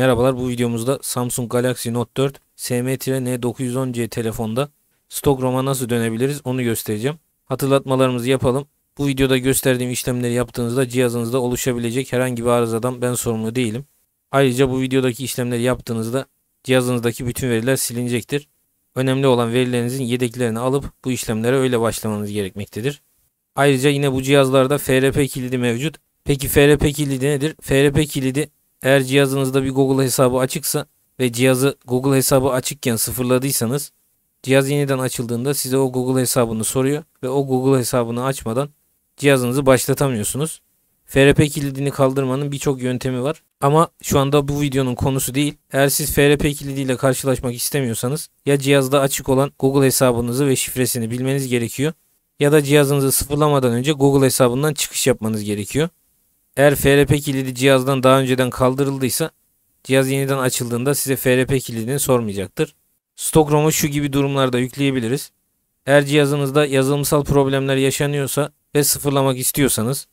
Merhabalar bu videomuzda Samsung Galaxy Note 4 SM-N910C e telefonda Roma nasıl dönebiliriz onu göstereceğim. Hatırlatmalarımızı yapalım. Bu videoda gösterdiğim işlemleri yaptığınızda cihazınızda oluşabilecek herhangi bir arızadan ben sorumlu değilim. Ayrıca bu videodaki işlemleri yaptığınızda cihazınızdaki bütün veriler silinecektir. Önemli olan verilerinizin yedeklerini alıp bu işlemlere öyle başlamanız gerekmektedir. Ayrıca yine bu cihazlarda FRP kilidi mevcut. Peki FRP kilidi nedir? FRP kilidi eğer cihazınızda bir Google hesabı açıksa ve cihazı Google hesabı açıkken sıfırladıysanız cihaz yeniden açıldığında size o Google hesabını soruyor ve o Google hesabını açmadan cihazınızı başlatamıyorsunuz. FRP kilidini kaldırmanın birçok yöntemi var ama şu anda bu videonun konusu değil. Eğer siz FRP kilidiyle karşılaşmak istemiyorsanız ya cihazda açık olan Google hesabınızı ve şifresini bilmeniz gerekiyor ya da cihazınızı sıfırlamadan önce Google hesabından çıkış yapmanız gerekiyor. Eğer FRP kilidi cihazdan daha önceden kaldırıldıysa cihaz yeniden açıldığında size FRP kilidini sormayacaktır. Stok ROM'u şu gibi durumlarda yükleyebiliriz. Eğer cihazınızda yazılımsal problemler yaşanıyorsa ve sıfırlamak istiyorsanız,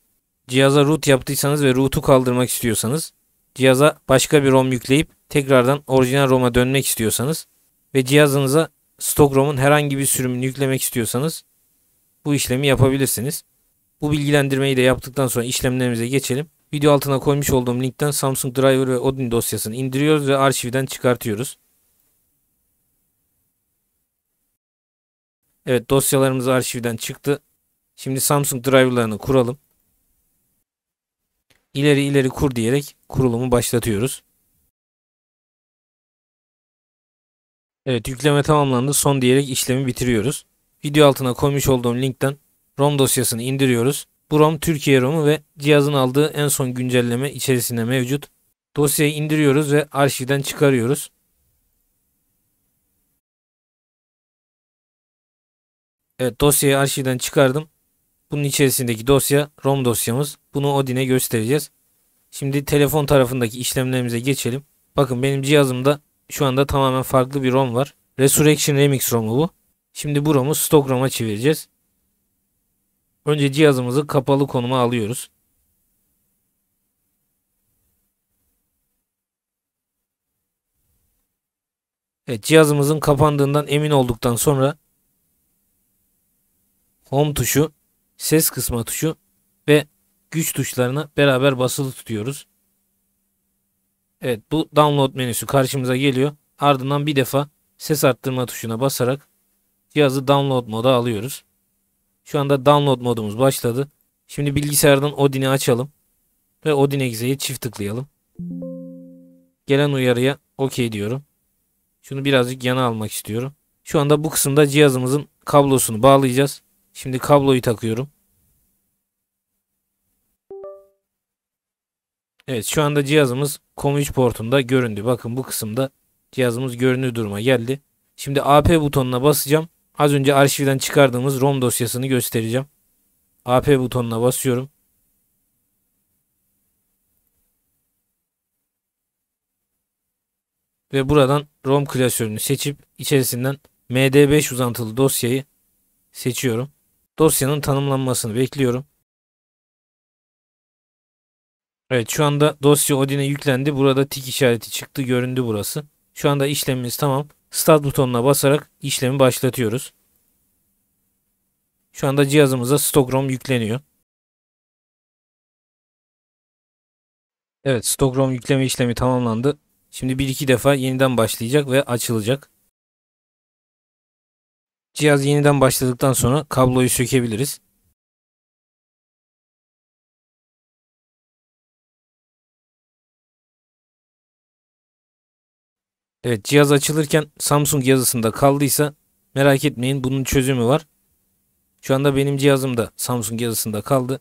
cihaza root yaptıysanız ve root'u kaldırmak istiyorsanız, cihaza başka bir ROM yükleyip tekrardan orijinal ROM'a dönmek istiyorsanız ve cihazınıza stok ROM'un herhangi bir sürümünü yüklemek istiyorsanız bu işlemi yapabilirsiniz. Bu bilgilendirmeyi de yaptıktan sonra işlemlerimize geçelim. Video altına koymuş olduğum linkten Samsung Driver ve Odin dosyasını indiriyoruz ve arşivden çıkartıyoruz. Evet dosyalarımız arşivden çıktı. Şimdi Samsung driverlarını kuralım. İleri ileri kur diyerek kurulumu başlatıyoruz. Evet yükleme tamamlandı. Son diyerek işlemi bitiriyoruz. Video altına koymuş olduğum linkten ROM dosyasını indiriyoruz. Bu ROM Türkiye ROM'u ve cihazın aldığı en son güncelleme içerisinde mevcut. Dosyayı indiriyoruz ve arşivden çıkarıyoruz. Evet dosyayı arşivden çıkardım. Bunun içerisindeki dosya ROM dosyamız. Bunu Odin'e göstereceğiz. Şimdi telefon tarafındaki işlemlerimize geçelim. Bakın benim cihazımda şu anda tamamen farklı bir ROM var. Resurrection Remix ROM'u bu. Şimdi bu ROM'u stock ROM'a çevireceğiz. Önce cihazımızı kapalı konuma alıyoruz. Evet, cihazımızın kapandığından emin olduktan sonra Home tuşu, ses kısma tuşu ve güç tuşlarını beraber basılı tutuyoruz. Evet bu download menüsü karşımıza geliyor. Ardından bir defa ses arttırma tuşuna basarak cihazı download moda alıyoruz. Şu anda download modumuz başladı. Şimdi bilgisayardan Odin'i açalım. Ve Odin Exe'ye çift tıklayalım. Gelen uyarıya OK diyorum. Şunu birazcık yana almak istiyorum. Şu anda bu kısımda cihazımızın kablosunu bağlayacağız. Şimdi kabloyu takıyorum. Evet şu anda cihazımız COM3 portunda göründü. Bakın bu kısımda cihazımız görünür duruma geldi. Şimdi AP butonuna basacağım. Az önce arşivden çıkardığımız ROM dosyasını göstereceğim. AP butonuna basıyorum. Ve buradan ROM klasörünü seçip içerisinden MD5 uzantılı dosyayı seçiyorum. Dosyanın tanımlanmasını bekliyorum. Evet şu anda dosya Odin'e yüklendi. Burada tik işareti çıktı. Göründü burası. Şu anda işlemimiz tamam. Start butonuna basarak işlemi başlatıyoruz. Şu anda cihazımıza Stockrom yükleniyor. Evet Stockrom yükleme işlemi tamamlandı. Şimdi bir iki defa yeniden başlayacak ve açılacak. Cihaz yeniden başladıktan sonra kabloyu sökebiliriz. Evet cihaz açılırken Samsung yazısında kaldıysa merak etmeyin bunun çözümü var. Şu anda benim cihazım da Samsung yazısında kaldı.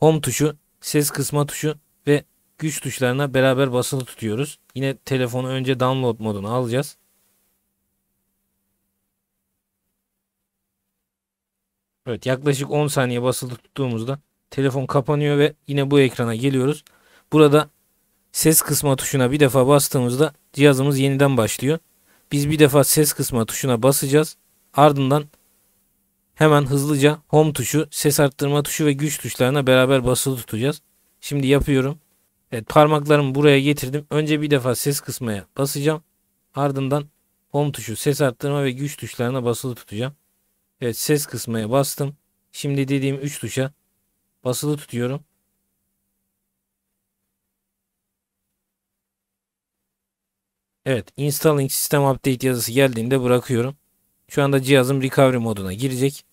Home tuşu, ses kısma tuşu ve güç tuşlarına beraber basılı tutuyoruz. Yine telefonu önce download moduna alacağız. Evet yaklaşık 10 saniye basılı tuttuğumuzda telefon kapanıyor ve yine bu ekrana geliyoruz. Burada ses kısma tuşuna bir defa bastığımızda cihazımız yeniden başlıyor. Biz bir defa ses kısma tuşuna basacağız. Ardından hemen hızlıca home tuşu, ses arttırma tuşu ve güç tuşlarına beraber basılı tutacağız. Şimdi yapıyorum. Evet parmaklarımı buraya getirdim. Önce bir defa ses kısmaya basacağım. Ardından home tuşu, ses arttırma ve güç tuşlarına basılı tutacağım. Evet ses kısmaya bastım. Şimdi dediğim 3 tuşa basılı tutuyorum. Evet installing sistem update yazısı geldiğinde bırakıyorum. Şu anda cihazım recovery moduna girecek.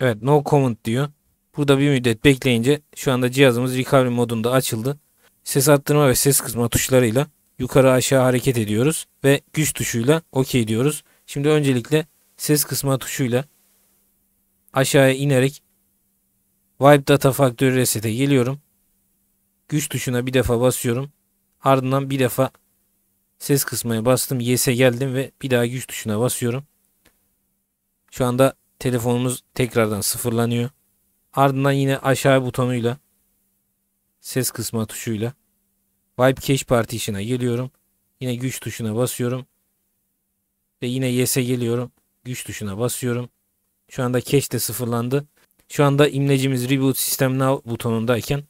Evet no comment diyor. Burada bir müddet bekleyince şu anda cihazımız recovery modunda açıldı. Ses arttırma ve ses kısma tuşlarıyla yukarı aşağı hareket ediyoruz ve güç tuşuyla OK diyoruz. Şimdi öncelikle ses kısma tuşuyla aşağıya inerek Wipe Data Factory Reset'e geliyorum güç tuşuna bir defa basıyorum. Ardından bir defa ses kısmına bastım. Yes'e geldim ve bir daha güç tuşuna basıyorum. Şu anda telefonumuz tekrardan sıfırlanıyor. Ardından yine aşağı butonuyla ses kısma tuşuyla Vibe Cache Partition'a geliyorum. Yine güç tuşuna basıyorum. Ve yine Yes'e geliyorum. Güç tuşuna basıyorum. Şu anda cache de sıfırlandı. Şu anda imlecimiz Reboot System Now butonundayken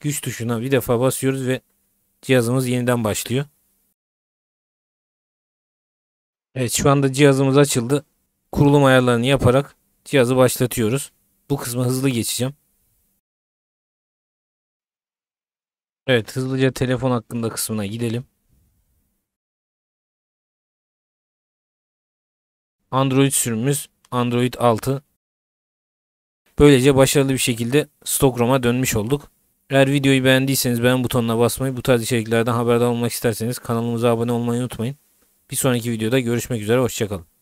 güç tuşuna bir defa basıyoruz ve cihazımız yeniden başlıyor. Evet şu anda cihazımız açıldı. Kurulum ayarlarını yaparak cihazı başlatıyoruz. Bu kısmı hızlı geçeceğim. Evet hızlıca telefon hakkında kısmına gidelim. Android sürümümüz Android 6. Böylece başarılı bir şekilde Roma dönmüş olduk. Eğer videoyu beğendiyseniz beğen butonuna basmayı, bu tarz içeriklerden haberdar olmak isterseniz kanalımıza abone olmayı unutmayın. Bir sonraki videoda görüşmek üzere, hoşçakalın.